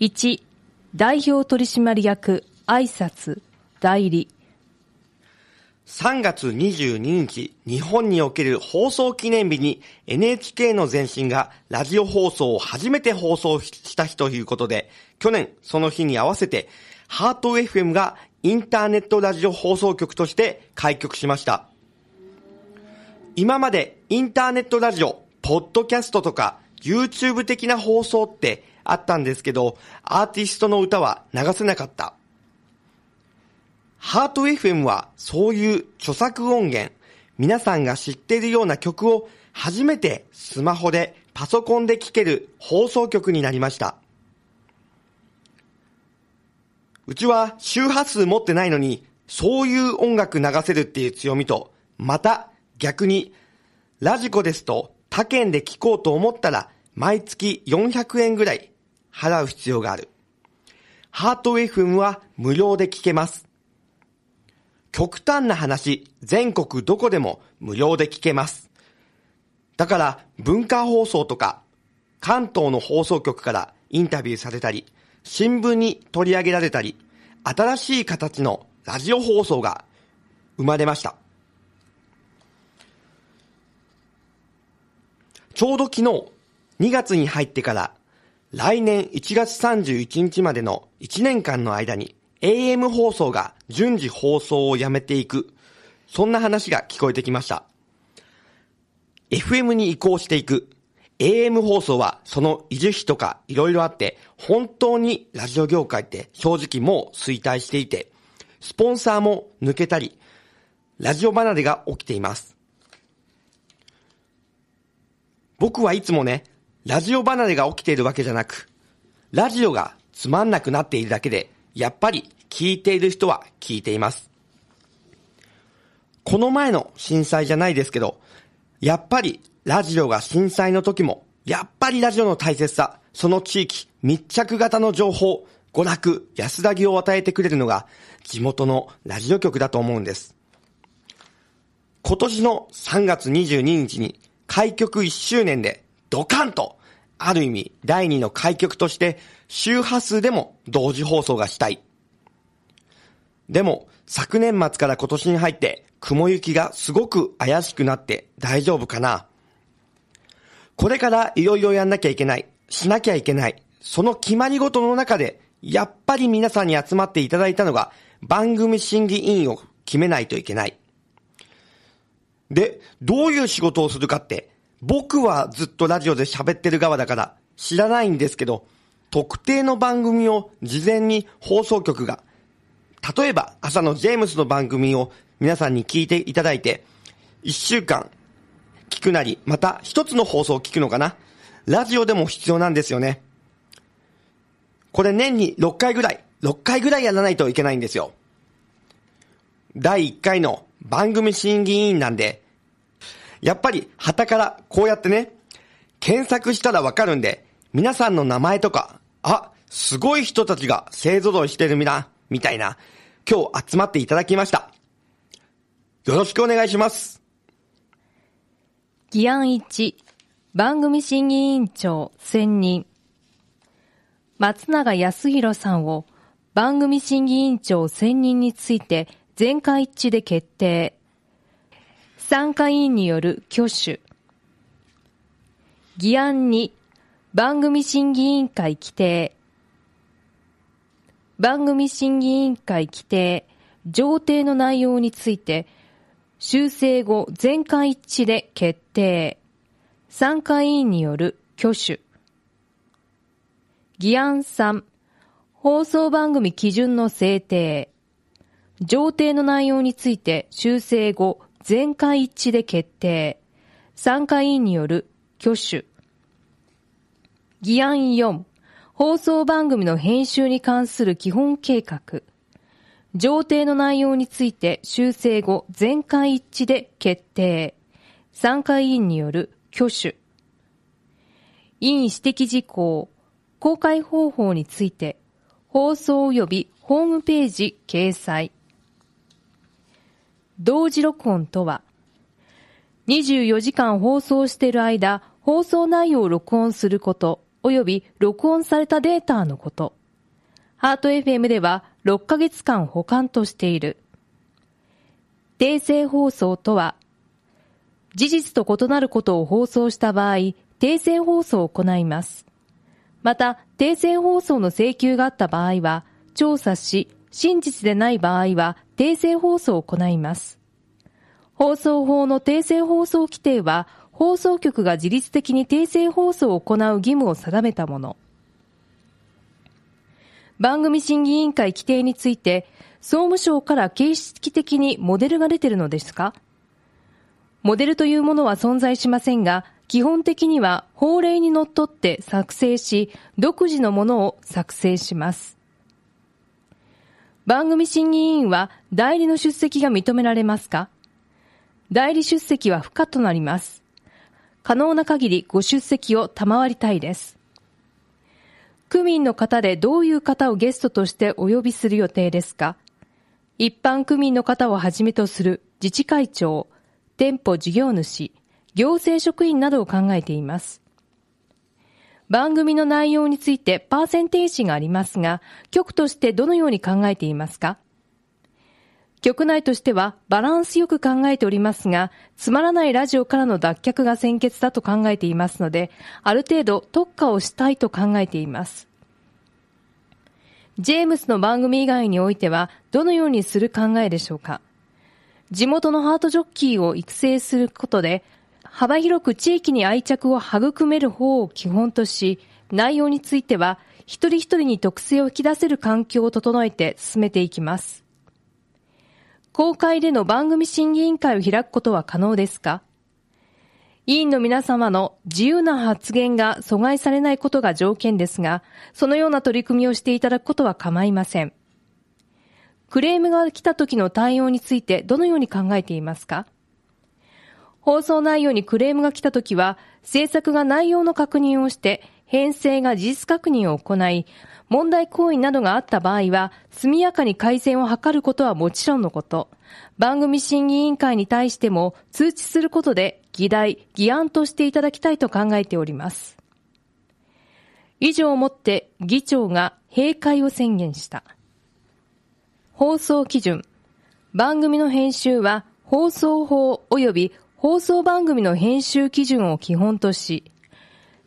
1、代表取締役、挨拶、代理。3月22日、日本における放送記念日に NHK の前身がラジオ放送を初めて放送した日ということで、去年その日に合わせて、ハート FM がインターネットラジオ放送局として開局しました。今までインターネットラジオ、ポッドキャストとか YouTube 的な放送ってあったんですけど、アーティストの歌は流せなかった。ハート FM はそういう著作音源、皆さんが知っているような曲を初めてスマホでパソコンで聴ける放送局になりました。うちは周波数持ってないのに、そういう音楽流せるっていう強みと、また逆に、ラジコですと他県で聴こうと思ったら毎月400円ぐらい払う必要がある。ハートウフンは無料で聞けます。極端な話、全国どこでも無料で聞けます。だから文化放送とか関東の放送局からインタビューされたり、新聞に取り上げられたり、新しい形のラジオ放送が生まれました。ちょうど昨日、2月に入ってから来年1月31日までの1年間の間に AM 放送が順次放送をやめていく、そんな話が聞こえてきました。FM に移行していく。AM 放送はその維持費とか色々あって、本当にラジオ業界って正直もう衰退していて、スポンサーも抜けたり、ラジオ離れが起きています。僕はいつもね、ラジオ離れが起きているわけじゃなく、ラジオがつまんなくなっているだけで、やっぱり聞いている人は聞いています。この前の震災じゃないですけど、やっぱりラジオが震災の時も、やっぱりラジオの大切さ、その地域、密着型の情報、娯楽、安らぎを与えてくれるのが地元のラジオ局だと思うんです。今年の3月22日に開局1周年でドカンと、ある意味第2の開局として周波数でも同時放送がしたい。でも、昨年末から今年に入って雲行きがすごく怪しくなって大丈夫かなこれからいろいろやんなきゃいけない、しなきゃいけない、その決まりごとの中で、やっぱり皆さんに集まっていただいたのが番組審議委員を決めないといけない。で、どういう仕事をするかって僕はずっとラジオで喋ってる側だから知らないんですけど、特定の番組を事前に放送局が、例えば朝のジェームスの番組を皆さんに聞いていただいて、1週間聞くなり、また1つの放送を聞くのかな。ラジオでも必要なんですよね。これ年に6回ぐらい、6回ぐらいやらないといけないんですよ。第1回の番組審議委員なんで、やっぱり、旗からこうやってね、検索したらわかるんで、皆さんの名前とか、あ、すごい人たちが勢ぞろいしてるみな、みたいな、今日集まっていただきました。よろしくお願いします。議案1、番組審議委員長選任。松永康弘さんを番組審議委員長選任について全会一致で決定。参加委員による挙手。議案に番組審議委員会規定。番組審議委員会規定、条定の内容について、修正後全会一致で決定。参加委員による挙手。議案3、放送番組基準の制定。条定の内容について修正後全会一致で決定。参加委員による挙手。議案4、放送番組の編集に関する基本計画。条程の内容について修正後、全会一致で決定。参加委員による挙手。委員指摘事項、公開方法について、放送及びホームページ掲載。同時録音とは、24時間放送している間、放送内容を録音すること、および録音されたデータのこと。ハート FM では6ヶ月間保管としている。訂正放送とは、事実と異なることを放送した場合、訂正放送を行います。また、訂正放送の請求があった場合は、調査し、真実でない場合は訂正放送を行います。放送法の訂正放送規定は、放送局が自律的に訂正放送を行う義務を定めたもの。番組審議委員会規定について、総務省から形式的にモデルが出てるのですかモデルというものは存在しませんが、基本的には法令にのっとって作成し、独自のものを作成します。番組審議委員は代理の出席が認められますか代理出席は不可となります。可能な限りご出席を賜りたいです。区民の方でどういう方をゲストとしてお呼びする予定ですか一般区民の方をはじめとする自治会長、店舗事業主、行政職員などを考えています。番組の内容についてパーセンテージがありますが、局としてどのように考えていますか局内としてはバランスよく考えておりますが、つまらないラジオからの脱却が先決だと考えていますので、ある程度特化をしたいと考えています。ジェームスの番組以外においては、どのようにする考えでしょうか地元のハートジョッキーを育成することで、幅広く地域に愛着を育める方を基本とし、内容については一人一人に特性を引き出せる環境を整えて進めていきます。公開での番組審議委員会を開くことは可能ですか委員の皆様の自由な発言が阻害されないことが条件ですが、そのような取り組みをしていただくことは構いません。クレームが来た時の対応についてどのように考えていますか放送内容にクレームが来た時は、制作が内容の確認をして、編成が事実確認を行い、問題行為などがあった場合は、速やかに改善を図ることはもちろんのこと、番組審議委員会に対しても通知することで、議題、議案としていただきたいと考えております。以上をもって議長が閉会を宣言した。放送基準。番組の編集は放送法及び放送番組の編集基準を基本とし、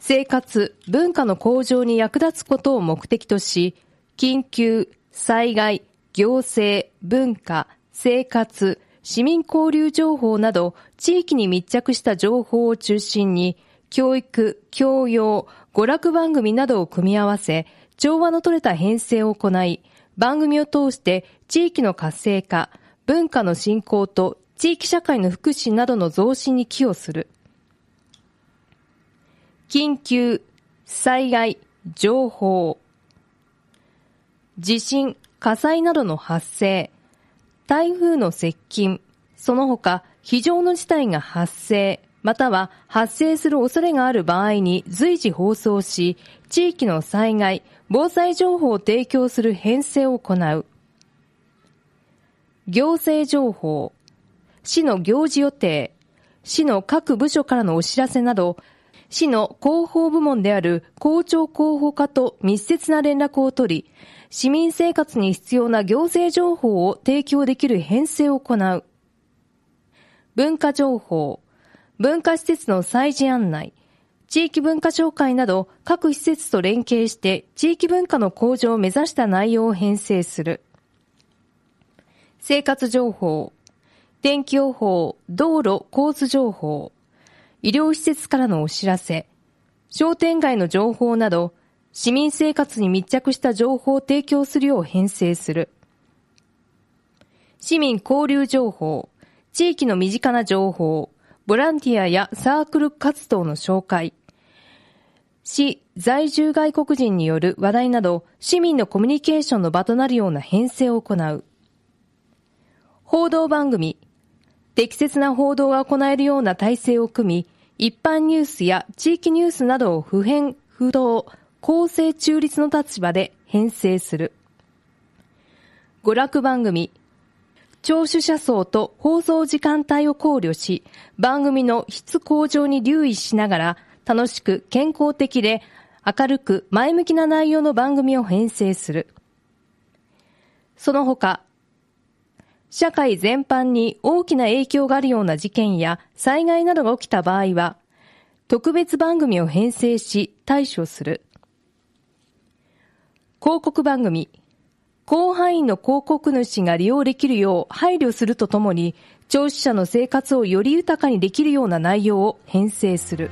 生活、文化の向上に役立つことを目的とし、緊急、災害、行政、文化、生活、市民交流情報など地域に密着した情報を中心に、教育、教養、娯楽番組などを組み合わせ、調和の取れた編成を行い、番組を通して地域の活性化、文化の振興と地域社会の福祉などの増進に寄与する。緊急、災害、情報。地震、火災などの発生。台風の接近。その他、非常の事態が発生、または発生する恐れがある場合に随時放送し、地域の災害、防災情報を提供する編成を行う。行政情報。市の行事予定、市の各部署からのお知らせなど、市の広報部門である校長広報課と密接な連絡を取り、市民生活に必要な行政情報を提供できる編成を行う。文化情報、文化施設の祭事案内、地域文化紹介など各施設と連携して地域文化の向上を目指した内容を編成する。生活情報、天気予報、道路、交通情報、医療施設からのお知らせ、商店街の情報など、市民生活に密着した情報を提供するよう編成する。市民交流情報、地域の身近な情報、ボランティアやサークル活動の紹介、市在住外国人による話題など市民のコミュニケーションの場となるような編成を行う。報道番組、適切な報道が行えるような体制を組み、一般ニュースや地域ニュースなどを普遍、不動、公正中立の立場で編成する。娯楽番組、聴取者層と放送時間帯を考慮し、番組の質向上に留意しながら、楽しく健康的で明るく前向きな内容の番組を編成する。その他、社会全般に大きな影響があるような事件や災害などが起きた場合は、特別番組を編成し対処する。広告番組。広範囲の広告主が利用できるよう配慮するとともに、聴取者の生活をより豊かにできるような内容を編成する。